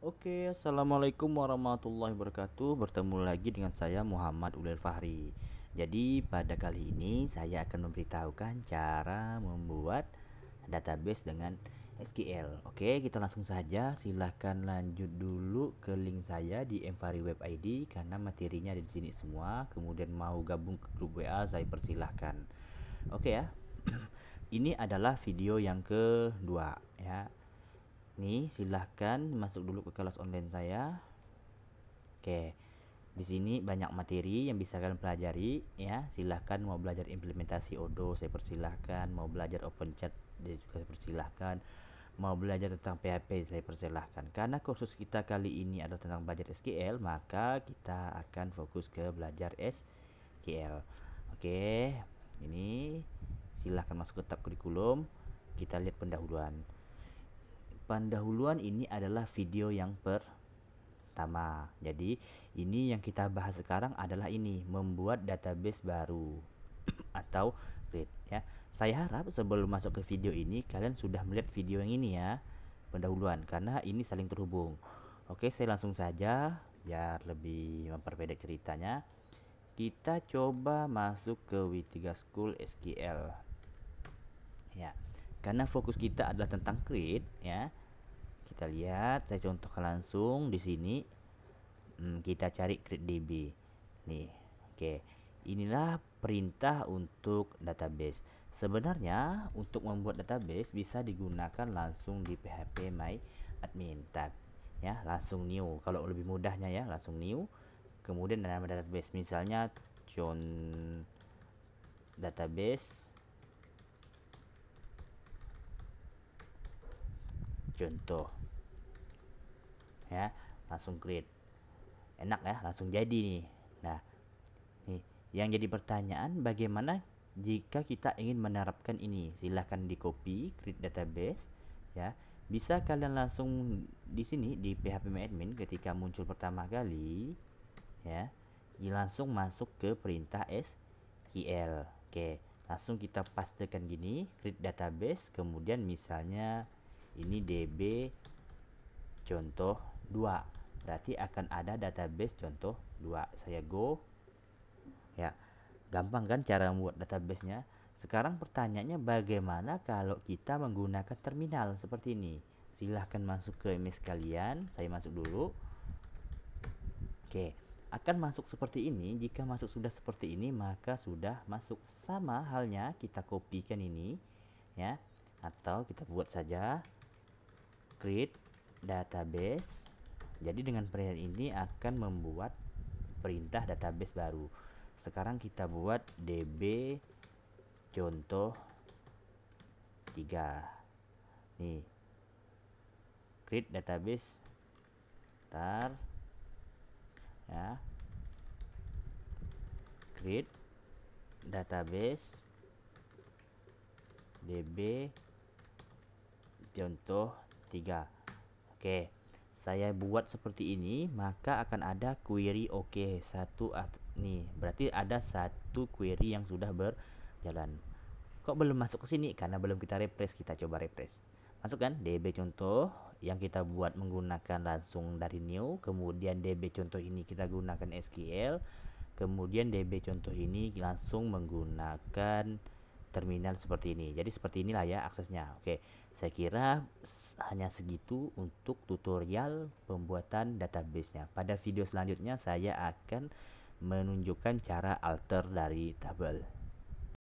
Oke, assalamualaikum warahmatullahi wabarakatuh. Bertemu lagi dengan saya Muhammad Ulil Fahri. Jadi pada kali ini saya akan memberitahukan cara membuat database dengan SQL. Oke, kita langsung saja. Silahkan lanjut dulu ke link saya di Mfari Web ID karena materinya ada di sini semua. Kemudian mau gabung ke grup WA saya persilahkan. Oke ya. ini adalah video yang kedua ya nih silahkan masuk dulu ke kelas online saya oke di sini banyak materi yang bisa kalian pelajari ya silahkan mau belajar implementasi odo saya persilahkan mau belajar open chat dia juga saya persilahkan mau belajar tentang PHP saya persilahkan karena kursus kita kali ini adalah tentang belajar SQL maka kita akan fokus ke belajar SQL oke ini silahkan masuk ke tab kurikulum kita lihat pendahuluan pendahuluan ini adalah video yang pertama. Jadi, ini yang kita bahas sekarang adalah ini, membuat database baru atau read ya. Saya harap sebelum masuk ke video ini kalian sudah melihat video yang ini ya, pendahuluan karena ini saling terhubung. Oke, saya langsung saja biar lebih memperpendek ceritanya. Kita coba masuk ke W3 School SQL. Ya karena fokus kita adalah tentang create ya kita lihat saya contohkan langsung di sini hmm, kita cari create db nih oke okay. inilah perintah untuk database sebenarnya untuk membuat database bisa digunakan langsung di php my admin tab ya langsung new kalau lebih mudahnya ya langsung new kemudian nama database misalnya john database contoh ya langsung create enak ya langsung jadi nih nah nih yang jadi pertanyaan bagaimana jika kita ingin menerapkan ini silahkan di copy create database ya bisa kalian langsung di sini di PHP admin ketika muncul pertama kali ya langsung masuk ke perintah SQL oke langsung kita pastekan gini create database kemudian misalnya ini DB contoh 2 berarti akan ada database contoh 2 saya go ya gampang kan cara membuat databasenya sekarang pertanyaannya bagaimana kalau kita menggunakan terminal seperti ini silahkan masuk ke image kalian saya masuk dulu oke akan masuk seperti ini jika masuk sudah seperti ini maka sudah masuk sama halnya kita kopikan ini ya atau kita buat saja create database jadi dengan perintah ini akan membuat perintah database baru sekarang kita buat db contoh 3 nih create database tar ya create database db contoh 3 oke saya buat seperti ini maka akan ada query oke okay, satu nih berarti ada satu query yang sudah berjalan kok belum masuk ke sini karena belum kita refresh kita coba refresh masukkan db contoh yang kita buat menggunakan langsung dari new kemudian db contoh ini kita gunakan SQL kemudian db contoh ini langsung menggunakan terminal seperti ini. Jadi seperti inilah ya aksesnya. Oke, saya kira hanya segitu untuk tutorial pembuatan database-nya. Pada video selanjutnya saya akan menunjukkan cara alter dari tabel.